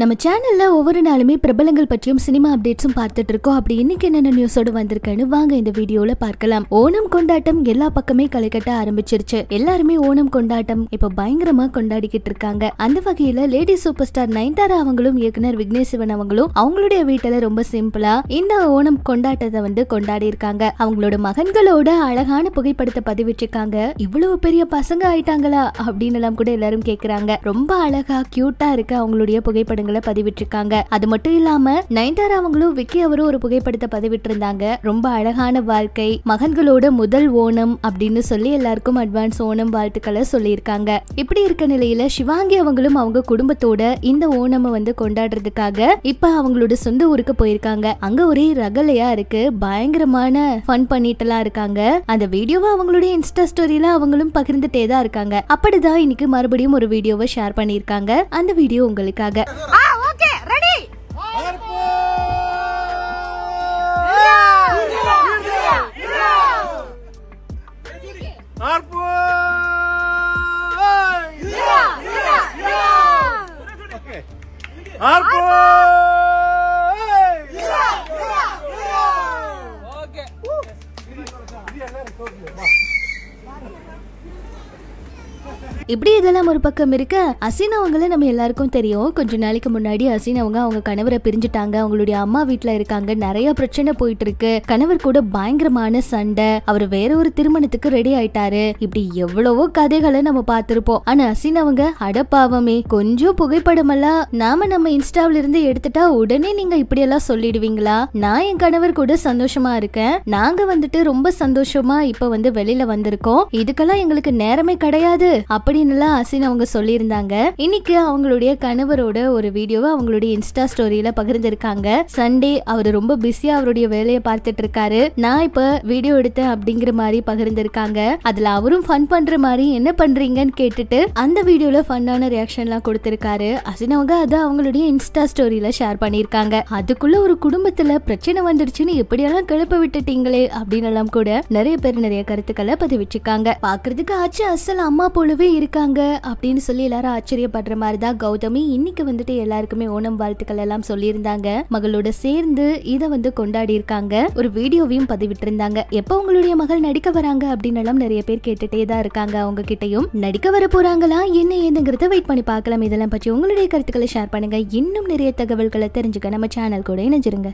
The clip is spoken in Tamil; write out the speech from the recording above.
நம்ம சேனலில் ஒவ்வொரு நாளுமே பிரபலங்கள் பற்றியும் சினிமா அப்டேட்ஸும் பார்த்துட்டு இருக்கோம் அப்படி இன்னைக்கு என்னென்ன நியூஸோடு வந்திருக்கேன்னு வாங்க இந்த வீடியோவில் பார்க்கலாம் ஓணம் கொண்டாட்டம் எல்லா பக்கமே கட்ட ஆரம்பிச்சிருச்சு எல்லாருமே ஓணம் கொண்டாட்டம் இப்போ பயங்கரமாக கொண்டாடிக்கிட்டு இருக்காங்க அந்த வகையில் லேடி சூப்பர் ஸ்டார் நயன்தாரா அவங்களும் இயக்குனர் விக்னேஷ் அவங்களும் அவங்களுடைய வீட்டில் ரொம்ப சிம்பிளா இந்த ஓணம் கொண்டாட்டத்தை வந்து கொண்டாடி இருக்காங்க அவங்களோட மகன்களோட அழகான புகைப்படத்தை பதிவிட்டிருக்காங்க இவ்வளவு பெரிய பசங்க ஆயிட்டாங்களா அப்படின்னு எல்லாம் கூட எல்லாரும் கேட்குறாங்க ரொம்ப அழகா கியூட்டா இருக்கு அவங்களுடைய புகைப்படங்கள் புகைப்படங்களை பதிவிட்டிருக்காங்க அது மட்டும் இல்லாம நயன்தாரா அவங்களும் விக்கி அவரும் ஒரு புகைப்படத்தை பதிவிட்டிருந்தாங்க ரொம்ப அழகான வாழ்க்கை மகன்களோட முதல் ஓணம் அப்படின்னு சொல்லி எல்லாருக்கும் அட்வான்ஸ் ஓணம் வாழ்த்துக்களை சொல்லியிருக்காங்க இப்படி இருக்க நிலையில சிவாங்கி அவங்களும் அவங்க குடும்பத்தோட இந்த ஓணமை வந்து கொண்டாடுறதுக்காக இப்ப அவங்களோட சொந்த ஊருக்கு போயிருக்காங்க அங்க ஒரே ரகலையா இருக்கு பயங்கரமான ஃபன் பண்ணிட்டுலாம் இருக்காங்க அந்த வீடியோவை அவங்களுடைய இன்ஸ்டா ஸ்டோரியில அவங்களும் பகிர்ந்துட்டே தான் இருக்காங்க அப்படிதான் இன்னைக்கு மறுபடியும் ஒரு வீடியோவை ஷேர் பண்ணியிருக்காங்க அந்த வீடியோ உங்களுக்காக Harpo! Harpo! இப்படி இதெல்லாம் ஒரு பக்கம் இருக்க அசின் அவங்கள நம்ம எல்லாருக்கும் தெரியும் கொஞ்ச நாளைக்கு முன்னாடி அசின் அவங்க அவங்க கணவரை பிரிஞ்சுட்டாங்க அவங்களுடைய அம்மா வீட்டுல இருக்காங்க நிறைய பிரச்சனை போயிட்டு இருக்கு கணவர் கூட பயங்கரமான சண்டை அவர் வேற ஒரு திருமணத்துக்கு ரெடி ஆயிட்டாரு இப்படி எவ்வளவோ கதைகளை நம்ம பார்த்திருப்போம் ஆனா அசின் அவங்க அடப்பாவமே கொஞ்சம் புகைப்படம் எல்லாம் நாம நம்ம இன்ஸ்டாவில இருந்து எடுத்துட்டா உடனே நீங்க இப்படி எல்லாம் சொல்லிடுவீங்களா நான் என் கணவர் கூட சந்தோஷமா இருக்கேன் நாங்க வந்துட்டு ரொம்ப சந்தோஷமா இப்ப வந்து வெளியில வந்திருக்கோம் இதுக்கெல்லாம் எங்களுக்கு நேரமே கிடையாது அப்படி அப்படின்னுலாம் அசின் அவங்க சொல்லியிருந்தாங்க இன்னைக்கு அவங்களுடைய கணவரோட ஒரு வீடியோவை அவங்களுடைய இன்ஸ்டா ஸ்டோரியில பகிர்ந்திருக்காங்க சண்டே அவர் ரொம்ப பிஸியா அவருடைய வேலையை பார்த்துட்டு இருக்காரு நான் இப்ப வீடியோ எடுத்தேன் அப்படிங்கிற மாதிரி பகிர்ந்திருக்காங்க அதுல அவரும் ஃபன் பண்ற மாதிரி என்ன பண்றீங்கன்னு கேட்டுட்டு அந்த வீடியோல ஃபன்னான எல்லாம் கொடுத்திருக்காரு அசின் அவங்க அதை அவங்களுடைய இன்ஸ்டா ஸ்டோரியில ஷேர் பண்ணியிருக்காங்க அதுக்குள்ள ஒரு குடும்பத்துல பிரச்சனை வந்துருச்சுன்னு எப்படியெல்லாம் கிளப்ப விட்டுட்டீங்களே அப்படின்னு எல்லாம் கூட நிறைய பேர் நிறைய கருத்துக்களை பதிவிட்டிருக்காங்க பாக்குறதுக்கு ஆச்சு அசல் அம்மா போலவே இருக்கு இருக்காங்க அப்படின்னு சொல்லி எல்லாரும் ஆச்சரியப்படுற மாதிரி தான் கௌதமி இன்னைக்கு வந்துட்டு எல்லாருக்குமே ஓணம் வாழ்த்துக்கள் எல்லாம் சொல்லியிருந்தாங்க மகளோட சேர்ந்து இதை வந்து கொண்டாடி இருக்காங்க ஒரு வீடியோவையும் பதிவிட்டு இருந்தாங்க எப்போ உங்களுடைய மகள் நடிக்க வராங்க அப்படின்னு எல்லாம் நிறைய பேர் கேட்டுட்டே தான் இருக்காங்க அவங்க கிட்டையும் நடிக்க வர போறாங்களா என்ன ஏதுங்கிறத வெயிட் பண்ணி பார்க்கலாம் இதெல்லாம் பற்றி உங்களுடைய கருத்துக்களை ஷேர் பண்ணுங்க இன்னும் நிறைய தகவல்களை தெரிஞ்சுக்க நம்ம சேனல் கூட இணைஞ்சிருங்க